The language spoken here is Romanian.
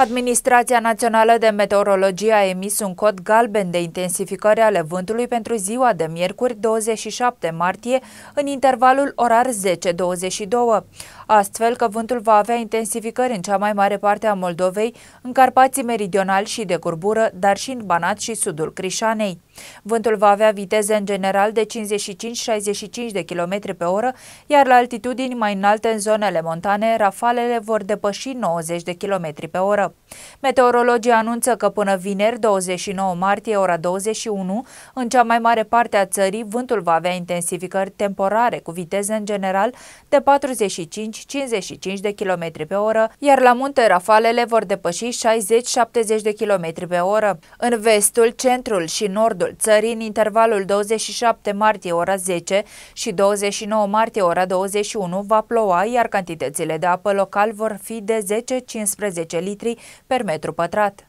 Administrația Națională de Meteorologie a emis un cod galben de intensificare ale vântului pentru ziua de miercuri 27 martie în intervalul orar 10-22, astfel că vântul va avea intensificări în cea mai mare parte a Moldovei, în Carpații Meridional și de Curbură, dar și în Banat și sudul Crișanei. Vântul va avea viteze în general de 55-65 de km pe oră, iar la altitudini mai înalte în zonele montane, rafalele vor depăși 90 de km pe oră. Meteorologia anunță că până vineri, 29 martie, ora 21, în cea mai mare parte a țării, vântul va avea intensificări temporare cu viteze în general de 45-55 de km pe oră, iar la munte rafalele vor depăși 60-70 de km pe oră. În vestul, centrul și nordul sudul țării în intervalul 27 martie ora 10 și 29 martie ora 21 va ploua, iar cantitățile de apă local vor fi de 10-15 litri per metru pătrat.